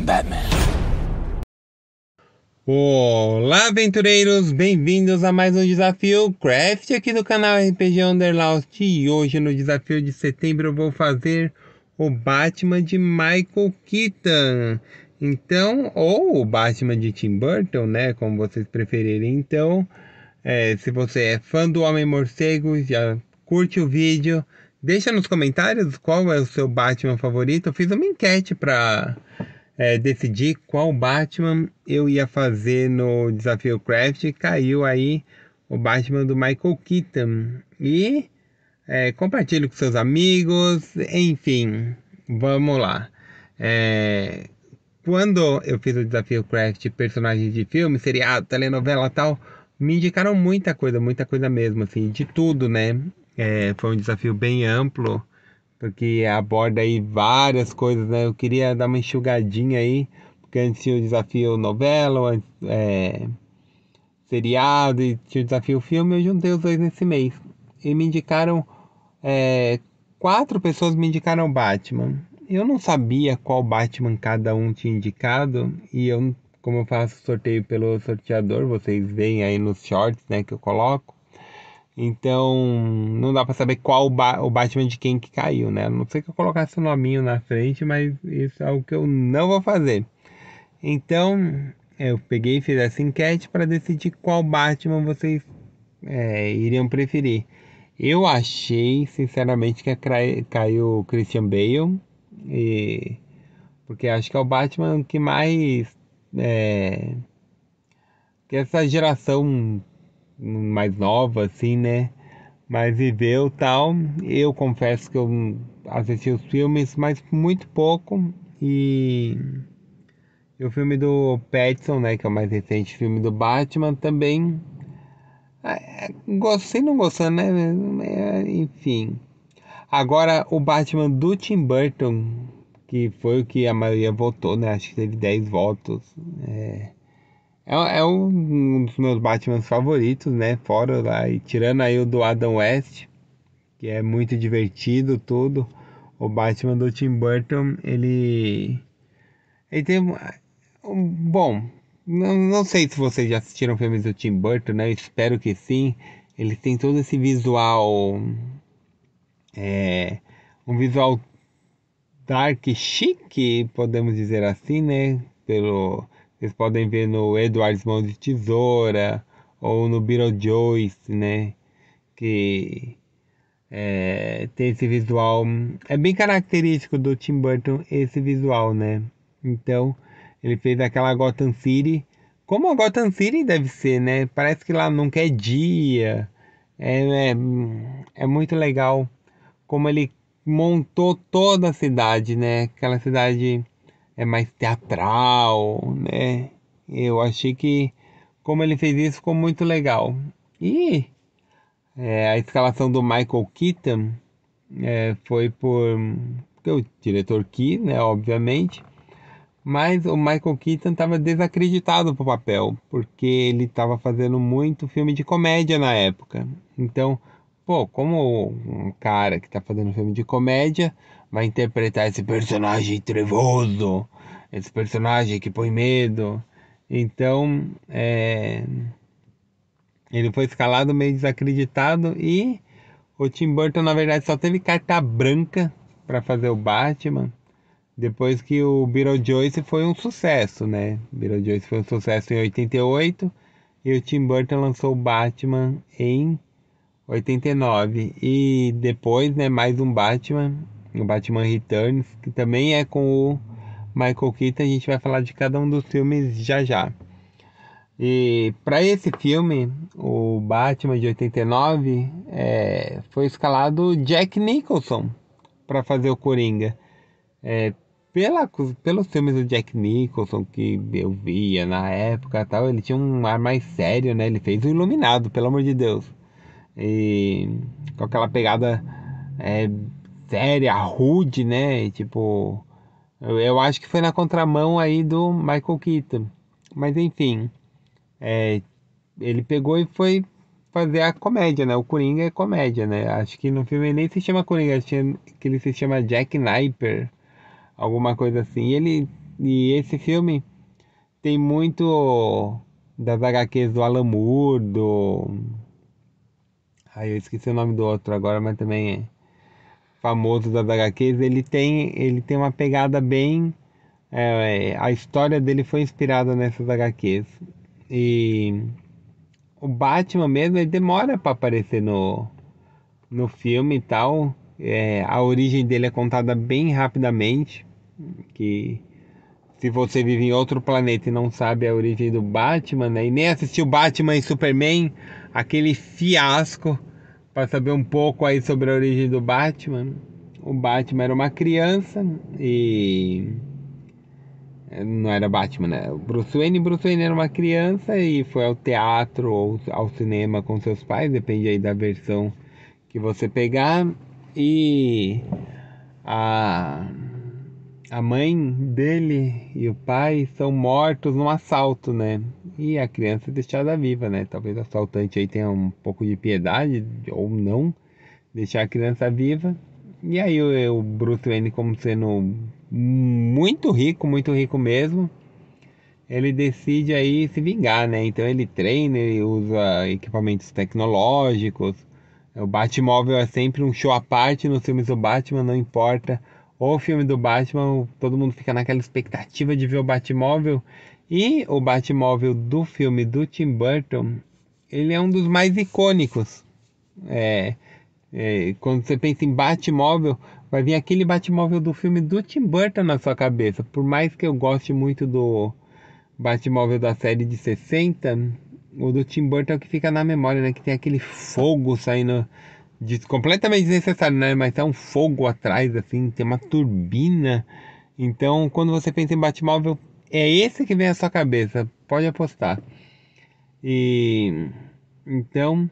I'm Batman. Olá, aventureiros! Bem-vindos a mais um desafio Craft aqui do canal RPG Underlost. E hoje, no desafio de setembro, eu vou fazer o Batman de Michael Keaton. Então, ou o Batman de Tim Burton, né? Como vocês preferirem. Então, é, se você é fã do Homem Morcego, já curte o vídeo. Deixa nos comentários qual é o seu Batman favorito. Eu fiz uma enquete para é, decidir qual Batman eu ia fazer no Desafio Craft caiu aí o Batman do Michael Keaton. E é, compartilhe com seus amigos, enfim, vamos lá. É, quando eu fiz o Desafio Craft, personagens de filme, seriado, telenovela tal, me indicaram muita coisa, muita coisa mesmo, assim, de tudo, né? É, foi um desafio bem amplo porque aborda aí várias coisas, né? Eu queria dar uma enxugadinha aí, porque antes tinha o desafio novela, antes, é, seriado e tinha o desafio filme, eu juntei os dois nesse mês. E me indicaram, é, quatro pessoas me indicaram Batman. Eu não sabia qual Batman cada um tinha indicado, e eu, como eu faço sorteio pelo sorteador, vocês veem aí nos shorts, né, que eu coloco, então, não dá para saber qual ba o Batman de quem que caiu, né? A não sei que eu colocasse o nominho na frente, mas isso é o que eu não vou fazer. Então, eu peguei e fiz essa enquete para decidir qual Batman vocês é, iriam preferir. Eu achei, sinceramente, que caiu o Christian Bale, e... porque acho que é o Batman que mais. É... que essa geração mais nova, assim, né? Mas viveu tal. Eu confesso que eu assisti os filmes, mas muito pouco. E, e o filme do petson né? Que é o mais recente filme do Batman, também. Ah, é, Gostei, não gostando, né? É, enfim. Agora, o Batman do Tim Burton, que foi o que a maioria votou, né? Acho que teve 10 votos. É é, é um, dos meus Batman favoritos, né? Fora lá, e tirando aí o do Adam West, que é muito divertido tudo. O Batman do Tim Burton, ele. Ele tem. Um, bom, não, não sei se vocês já assistiram filmes do Tim Burton, né? Eu espero que sim. Ele tem todo esse visual. É, um visual dark chique, podemos dizer assim, né? Pelo, vocês podem ver no Edwards Mão de Tesoura ou no Beetle Joyce, né? Que é, tem esse visual. É bem característico do Tim Burton esse visual, né? Então, ele fez aquela Gotham City. Como a Gotham City deve ser, né? Parece que lá nunca é dia. É, é, é muito legal como ele montou toda a cidade, né? Aquela cidade é mais teatral, né? Eu achei que como ele fez isso ficou muito legal. E é, a escalação do Michael Keaton é, foi por porque o diretor quis, né, obviamente. Mas o Michael Keaton estava desacreditado pro papel, porque ele estava fazendo muito filme de comédia na época. Então, pô, como um cara que tá fazendo filme de comédia vai interpretar esse personagem trevoso, esse personagem que põe medo. Então, é... ele foi escalado meio desacreditado e o Tim Burton, na verdade, só teve carta branca para fazer o Batman depois que o Beetlejuice foi um sucesso, né? Beetlejuice foi um sucesso em 88 e o Tim Burton lançou o Batman em 89. E depois, né, mais um Batman, o Batman Returns, que também é com o Michael Keaton. A gente vai falar de cada um dos filmes já já. E para esse filme, o Batman de 89, é, foi escalado Jack Nicholson para fazer o Coringa. É, pela, pelos filmes do Jack Nicholson que eu via na época tal, ele tinha um ar mais sério, né? Ele fez o Iluminado, pelo amor de Deus e com aquela pegada é, séria, rude, né? E, tipo, eu, eu, acho que foi na contramão aí do Michael Keaton. Mas enfim, é, ele pegou e foi fazer a comédia, né? O Coringa é comédia, né? Acho que no filme ele nem se chama Coringa, que ele se chama Jack Sniper, alguma coisa assim. E, ele, e esse filme tem muito das HQs do Alan Moore, do Aí eu esqueci o nome do outro agora, mas também é famoso das HQs. Ele tem, ele tem uma pegada bem. É, a história dele foi inspirada nessas HQs. E o Batman mesmo, ele demora para aparecer no, no filme e tal. É, a origem dele é contada bem rapidamente. Que se você vive em outro planeta e não sabe a origem do Batman, né? e nem assistiu Batman e Superman, aquele fiasco para saber um pouco aí sobre a origem do Batman. O Batman era uma criança e não era Batman, né? O Bruce Wayne, Bruce Wayne era uma criança e foi ao teatro ou ao cinema com seus pais, depende aí da versão que você pegar. E a a mãe dele e o pai são mortos num assalto, né? e a criança é deixada viva, né? Talvez o assaltante aí tenha um pouco de piedade ou não, deixar a criança viva. E aí o, o Bruce Wayne, como sendo muito rico, muito rico mesmo, ele decide aí se vingar, né? Então ele treina, ele usa equipamentos tecnológicos. O Batmóvel é sempre um show à parte nos filmes do Batman, não importa o filme do Batman, todo mundo fica naquela expectativa de ver o Batmóvel e o Batmóvel do filme do Tim Burton, ele é um dos mais icônicos. É, é, quando você pensa em Batmóvel, vai vir aquele Batmóvel do filme do Tim Burton na sua cabeça. Por mais que eu goste muito do Batmóvel da série de 60, o do Tim Burton é o que fica na memória, né? Que tem aquele fogo saindo de, completamente desnecessário, né? Mas é um fogo atrás, assim, tem uma turbina. Então, quando você pensa em Batmóvel, é esse que vem à sua cabeça, pode apostar. E então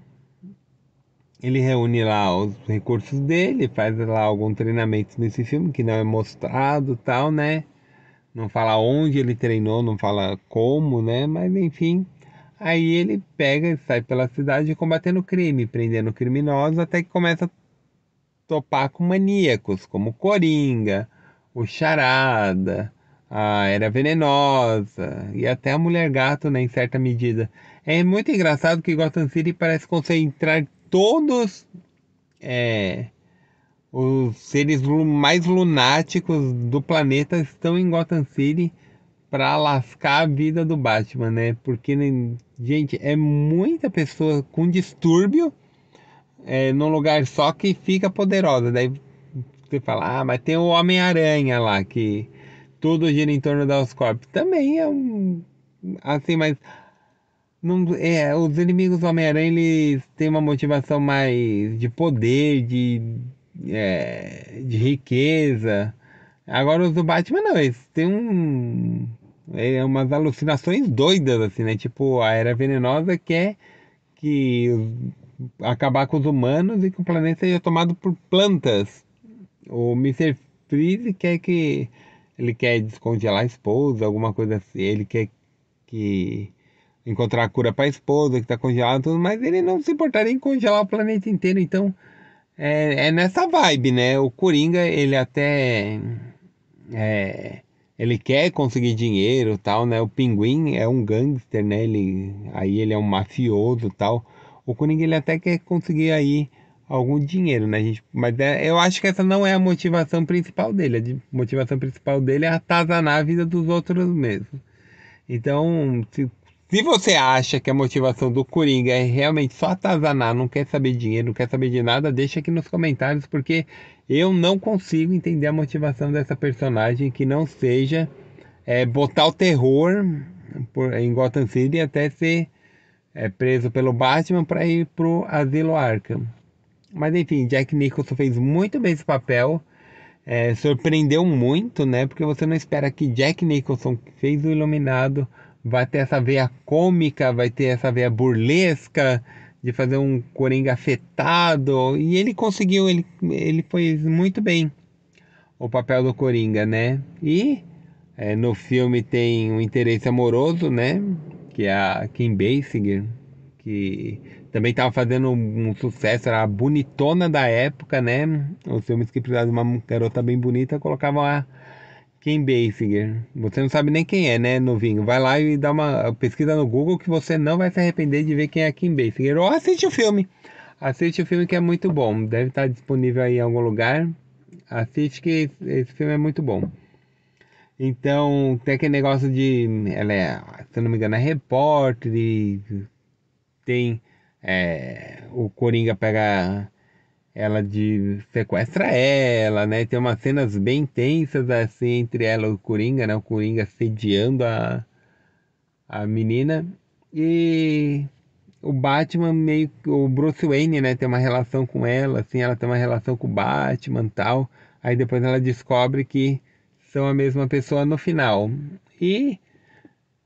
ele reúne lá os recursos dele, faz lá algum treinamento nesse filme que não é mostrado, tal, né? Não fala onde ele treinou, não fala como, né? Mas enfim, aí ele pega e sai pela cidade combatendo crime, prendendo criminosos, até que começa a topar com maníacos, como Coringa, o Charada, a ah, era venenosa e até a mulher gato, né, em certa medida. É muito engraçado que Gotham City parece concentrar todos é, os seres mais lunáticos do planeta estão em Gotham City para lascar a vida do Batman, né? Porque, né, gente, é muita pessoa com distúrbio é, num lugar só que fica poderosa. Daí você fala, ah, mas tem o Homem-Aranha lá que tudo gira em torno da Oscorp. Também é um. Assim, mas. Não, é, os inimigos do Homem-Aranha eles têm uma motivação mais de poder, de, é, de riqueza. Agora os do Batman não, eles têm um. É, umas alucinações doidas, assim, né? Tipo, a Era Venenosa quer que acabar com os humanos e que o planeta seja tomado por plantas. O Mr. Freeze quer que ele quer descongelar a esposa, alguma coisa assim, ele quer que encontrar a cura para a esposa que está congelada, tudo, mas ele não se importaria em congelar o planeta inteiro. Então é, é nessa vibe, né? O Coringa ele até é, ele quer conseguir dinheiro, tal, né? O Pinguim é um gangster, né? Ele aí ele é um mafioso, tal. O Coringa ele até quer conseguir aí algum dinheiro, né? gente, mas é, eu acho que essa não é a motivação principal dele. A motivação principal dele é atazanar a vida dos outros mesmo. Então, se, se você acha que a motivação do Coringa é realmente só atazanar, não quer saber dinheiro, não quer saber de nada, deixa aqui nos comentários, porque eu não consigo entender a motivação dessa personagem que não seja é, botar o terror por, em Gotham City até ser é, preso pelo Batman para ir pro Asilo Arkham. Mas enfim, Jack Nicholson fez muito bem esse papel. É, surpreendeu muito, né? Porque você não espera que Jack Nicholson, que fez o Iluminado, vai ter essa veia cômica, vai ter essa veia burlesca, de fazer um coringa afetado. E ele conseguiu, ele, ele fez muito bem o papel do coringa, né? E é, no filme tem um interesse amoroso, né? Que é a Kim Basinger, que também estava fazendo um sucesso, era a bonitona da época, né? Os filmes que precisavam de uma garota bem bonita colocavam a Kim Basinger. Você não sabe nem quem é, né, novinho? Vai lá e dá uma pesquisa no Google que você não vai se arrepender de ver quem é Kim Basinger. Ou assiste o filme. Assiste o filme que é muito bom. Deve estar disponível aí em algum lugar. Assiste que esse filme é muito bom. Então, tem aquele negócio de. Ela é, se eu não me engano, é repórter. E tem é, o Coringa pega ela de sequestra ela, né? Tem umas cenas bem tensas assim entre ela e o Coringa, né? O Coringa sediando a, a menina e o Batman meio que o Bruce Wayne, né, tem uma relação com ela, assim, ela tem uma relação com o Batman, tal. Aí depois ela descobre que são a mesma pessoa no final. E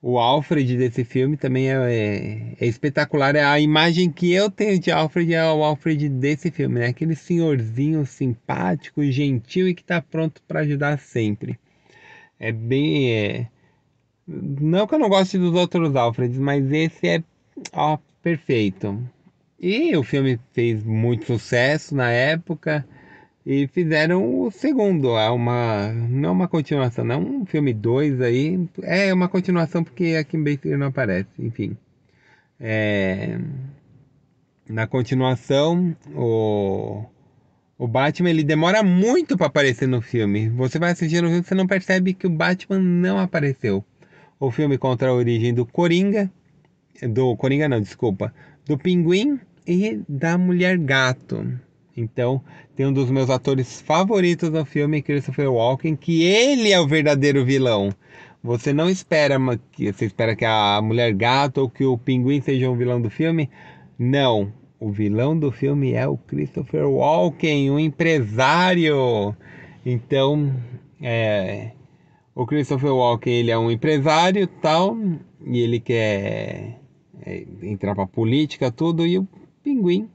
o Alfred desse filme também é, é, é, espetacular. É a imagem que eu tenho de Alfred é o Alfred desse filme, né? Aquele senhorzinho simpático, gentil e que tá pronto para ajudar sempre. É bem. É... Não que eu não goste dos outros Alfreds, mas esse é ó, perfeito. E o filme fez muito sucesso na época. E fizeram o segundo, é uma, não é uma continuação, não, um filme 2 aí. É uma continuação porque a Kim Basinger não aparece, enfim. É, na continuação, o, o Batman ele demora muito para aparecer no filme. Você vai assistindo o filme você não percebe que o Batman não apareceu. O filme contra a origem do Coringa, do Coringa não, desculpa, do Pinguim e da Mulher Gato. Então, tem um dos meus atores favoritos no filme, Christopher Walken, que ele é o verdadeiro vilão. Você não espera que você espera que a mulher gato ou que o pinguim seja um vilão do filme? Não, o vilão do filme é o Christopher Walken, um empresário. Então, é, o Christopher Walken ele é um empresário tal e ele quer é, entrar para política tudo e o pinguim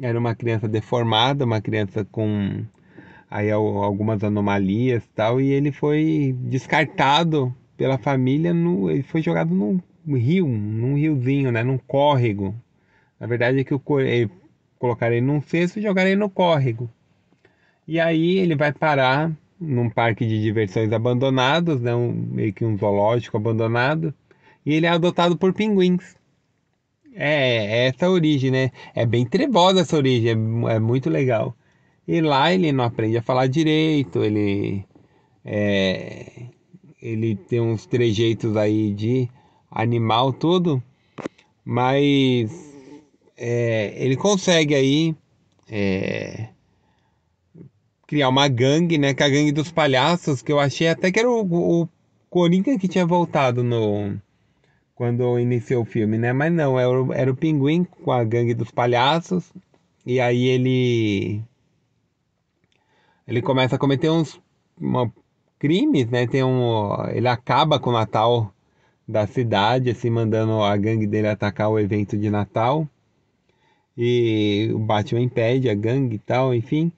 era uma criança deformada, uma criança com aí algumas anomalias tal e ele foi descartado pela família no ele foi jogado num rio num riozinho né num córrego na verdade é que o ele, é, colocaram ele num cesto e jogaram ele no córrego e aí ele vai parar num parque de diversões abandonados né um, meio que um zoológico abandonado e ele é adotado por pinguins é, é, essa origem, né? É bem trevosa essa origem, é, é, muito legal. E lá ele não aprende a falar direito, ele é, ele tem uns trejeitos aí de animal todo, mas é, ele consegue aí é, criar uma gangue, né? Que é a gangue dos palhaços, que eu achei até que era o, o Corinthians que tinha voltado no quando iniciou o filme, né? Mas não, era o, era o pinguim com a gangue dos palhaços. E aí ele. Ele começa a cometer uns uma, crimes, né? Tem um, ele acaba com o Natal da cidade, assim, mandando a gangue dele atacar o evento de Natal. E o Batman impede a gangue e tal, enfim.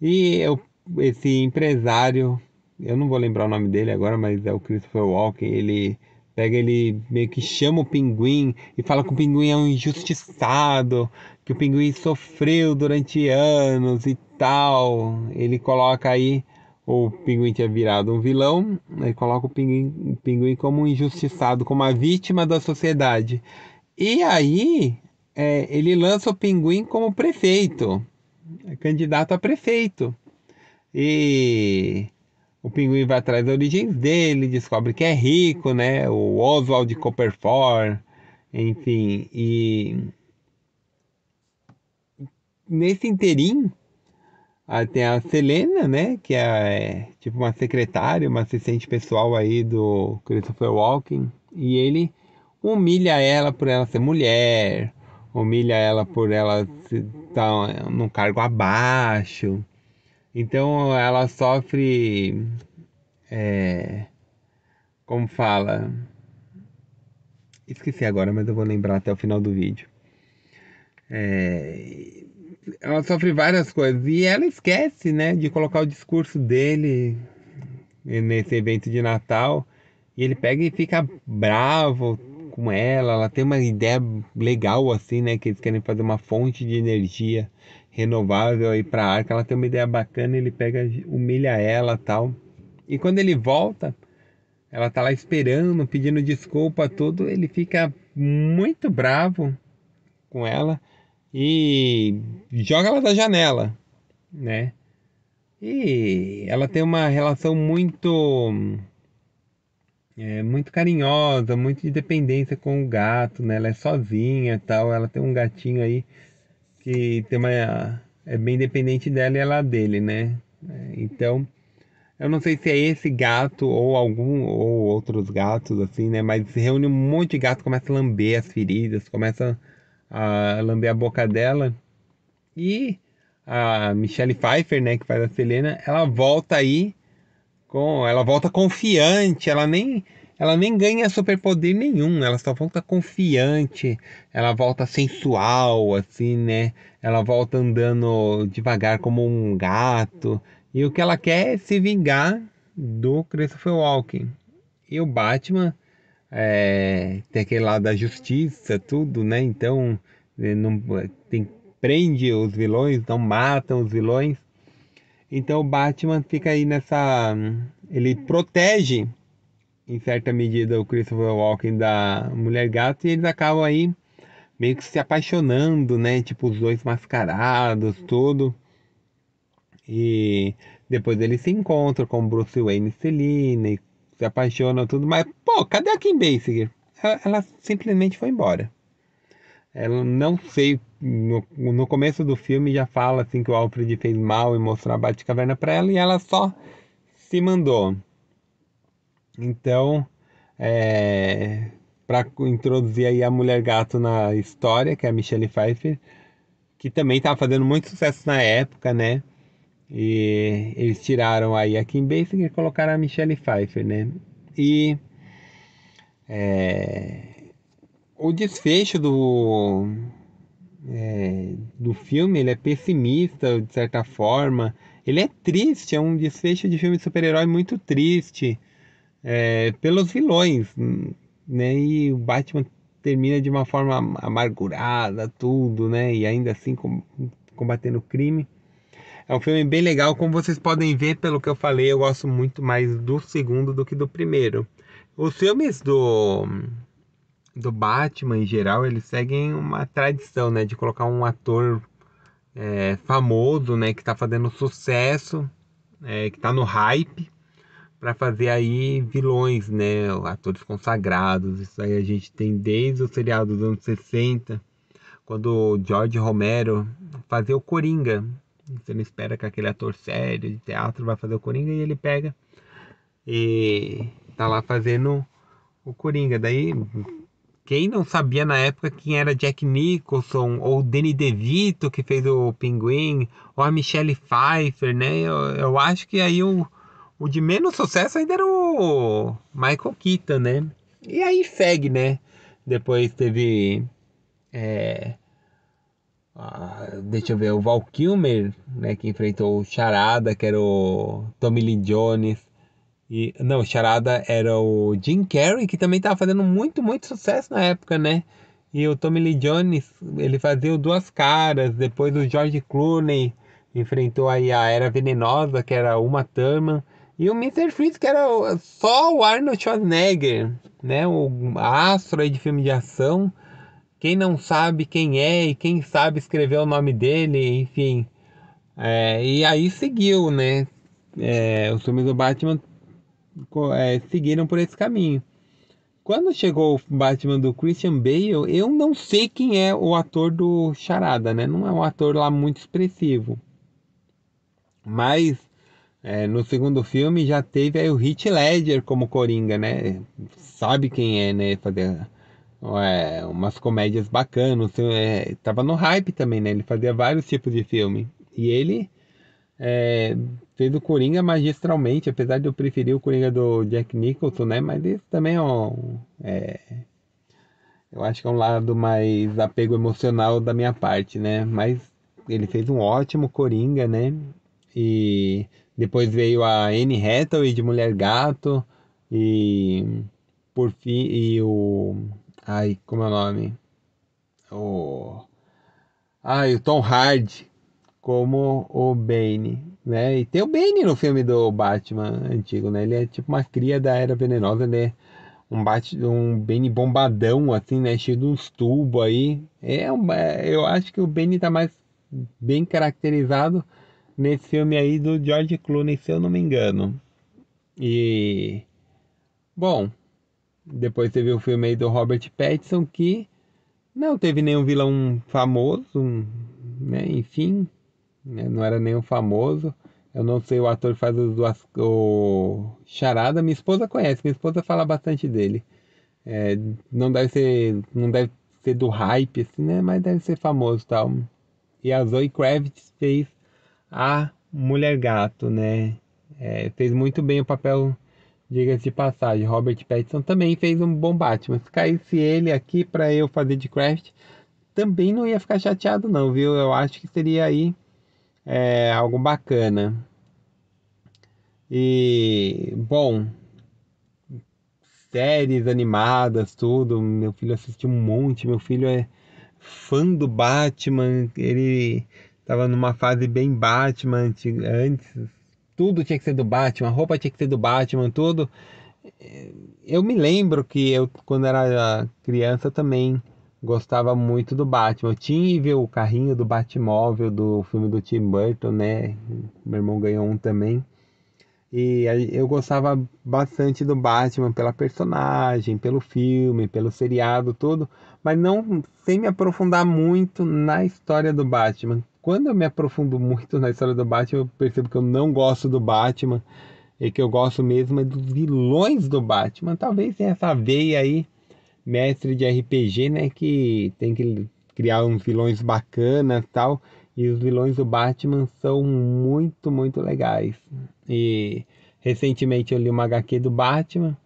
E eu, esse empresário, eu não vou lembrar o nome dele agora, mas é o Christopher Walken, ele pega ele meio que chama o pinguim e fala que o pinguim é um injustiçado, que o pinguim sofreu durante anos e tal. Ele coloca aí o pinguim tinha virado um vilão, ele coloca o pinguim, o pinguim como um injustiçado, como a vítima da sociedade. E aí é, ele lança o pinguim como prefeito, candidato a prefeito. E o pinguim vai atrás da origem dele, descobre que é rico, né? O Oswald Copperford, enfim, e nesse inteirinho, tem a Selena, né, que é, é tipo uma secretária, uma assistente pessoal aí do Christopher Walken, e ele humilha ela por ela ser mulher, humilha ela por ela estar tá num cargo abaixo, então ela sofre. É, como fala? Esqueci agora, mas eu vou lembrar até o final do vídeo. É, ela sofre várias coisas e ela esquece, né, de colocar o discurso dele nesse evento de Natal. E ele pega e fica bravo com ela. Ela tem uma ideia legal assim, né, que eles querem fazer uma fonte de energia renovável aí para arca, ela tem uma ideia bacana, ele pega, humilha ela tal. E quando ele volta, ela tá lá esperando, pedindo desculpa, tudo, ele fica muito bravo com ela e joga ela da janela, né? E ela tem uma relação muito é, muito carinhosa, muito de dependência com o gato, né? Ela é sozinha, tal, ela tem um gatinho aí que tem uma, é, é bem dependente dela e ela dele, né? É, então, eu não sei se é esse gato ou algum ou outros gatos assim, né? Mas se reúne um monte de gato, começa a lamber as feridas, começa a lamber a boca dela. E a Michelle Pfeiffer, né, que faz a Selena, ela volta aí com, ela volta confiante, ela nem ela nem ganha superpoder nenhum, ela só volta confiante, ela volta sensual, assim, né? Ela volta andando devagar como um gato. E o que ela quer é se vingar do Christopher Walken. E o Batman é, tem aquele lado da justiça, tudo, né? Então, não, tem, prende os vilões, não matam os vilões. Então o Batman fica aí nessa. Ele protege em certa medida, o Christopher Walken da Mulher Gato, e eles acabam aí meio que se apaixonando, né? Tipo, os dois mascarados, tudo. E depois eles se encontram com Bruce Wayne e Celine, se apaixonam, tudo, mas, pô, cadê a Kim Basinger? Ela, ela simplesmente foi embora. Ela não sei, no, no começo do filme já fala assim que o Alfred fez mal e mostrou a Batcaverna pra ela e ela só se mandou. Então, é, para introduzir aí a mulher gato na história, que é a Michelle Pfeiffer, que também estava fazendo muito sucesso na época, né? E eles tiraram aí a Kim Basinger e colocaram a Michelle Pfeiffer, né? E é, o desfecho do é, do filme ele é pessimista de certa forma ele é triste é um desfecho de filme de super-herói muito triste é, pelos vilões, né? E o Batman termina de uma forma amargurada, tudo, né? E ainda assim com, combatendo o crime. É um filme bem legal, como vocês podem ver pelo que eu falei, eu gosto muito mais do segundo do que do primeiro. Os filmes do do Batman em geral, eles seguem uma tradição, né, de colocar um ator é, famoso, né, que está fazendo sucesso, é, que está no hype para fazer aí vilões, né, atores consagrados. Isso aí a gente tem desde o serial dos anos 60, quando o George Romero fazia o Coringa. Você não espera que aquele ator sério de teatro vai fazer o Coringa e ele pega e tá lá fazendo o Coringa. Daí quem não sabia na época quem era Jack Nicholson ou Danny DeVito que fez o Pinguim ou a Michelle Pfeiffer, né? Eu, eu acho que aí o o de menos sucesso ainda era o Michael Keaton, né? E aí segue, né? Depois teve. É, deixa eu ver, o Val Kilmer, né? Que enfrentou o Charada, que era o Tommy Lee Jones. E, não, Charada era o Jim Carrey, que também estava fazendo muito, muito sucesso na época, né? E o Tommy Lee Jones, ele fazia o Duas Caras, depois o George Clooney enfrentou aí a Era Venenosa, que era uma Thurman. E o Mr. Freeze, que era só o Arnold Schwarzenegger, né? O astro de filme de ação. Quem não sabe quem é e quem sabe escrever o nome dele, enfim. É, e aí seguiu, né? É, os filmes do Batman é, seguiram por esse caminho. Quando chegou o Batman do Christian Bale, eu não sei quem é o ator do Charada, né? Não é um ator lá muito expressivo. Mas é, no segundo filme já teve aí o Heath Ledger como Coringa, né? Sabe quem é, né? Fazer umas comédias bacanas. É, tava no hype também, né? Ele fazia vários tipos de filme. E ele é, fez o Coringa magistralmente, apesar de eu preferir o Coringa do Jack Nicholson, né? Mas isso também é um. É, eu acho que é um lado mais apego emocional da minha parte, né? Mas ele fez um ótimo Coringa, né? e depois veio a Anne Hathaway de Mulher Gato e por fim e o ai como é o nome o ai o Tom Hardy como o Bane né e tem o Bane no filme do Batman antigo né ele é tipo uma cria da era venenosa né um bate um Bane bombadão assim né cheio de uns tubos aí é, um, é, eu acho que o Bane tá mais bem caracterizado nesse filme aí do George Clooney, se eu não me engano. E bom, depois teve o filme aí do Robert Pattinson que não teve nenhum vilão famoso, né? Enfim, né? não era nenhum famoso. Eu não sei o ator que faz as duas. O Charada, minha esposa conhece, minha esposa fala bastante dele. É, não deve ser. Não deve ser do hype, assim, né? Mas deve ser famoso tal. E a Zoe Kravitz fez a mulher gato, né? É, fez muito bem o papel, diga-se de passagem. Robert Pattinson também fez um bom Batman. Se caísse ele aqui para eu fazer de Craft, também não ia ficar chateado não, viu? Eu acho que seria aí é, algo bacana. E, bom, séries animadas, tudo. Meu filho assistiu um monte. Meu filho é fã do Batman. Ele Tava numa fase bem Batman, antes tudo tinha que ser do Batman, a roupa tinha que ser do Batman, tudo. Eh, eu me lembro que eu, quando era ah, criança, também gostava muito do Batman. Eu ver o carrinho do Batmóvel do filme do Tim Burton, né? Meu irmão ganhou um também. E eu gostava bastante do Batman pela personagem, pelo filme, pelo seriado, tudo, mas não sem me aprofundar muito na história do Batman. Quando eu me aprofundo muito na história do Batman, eu percebo que eu não gosto do Batman e que eu gosto mesmo é dos vilões do Batman. Talvez tenha essa veia aí, mestre de RPG, né, que tem que criar uns vilões bacanas, tal, e os vilões do Batman são muito, muito legais. E recentemente eu li uma HQ do Batman,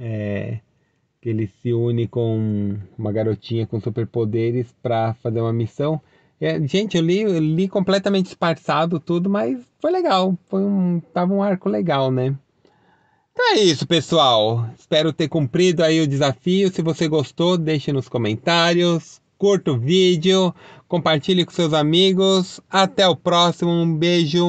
é, que ele se une com uma garotinha com superpoderes para fazer uma missão. É, gente, eu li, eu li completamente disfarçado tudo, mas foi legal. Foi um, tava um arco legal, né? Então é isso, pessoal. Espero ter cumprido aí o desafio. Se você gostou, deixe nos comentários. Curta o vídeo, compartilhe com seus amigos. Até o próximo. Um beijo.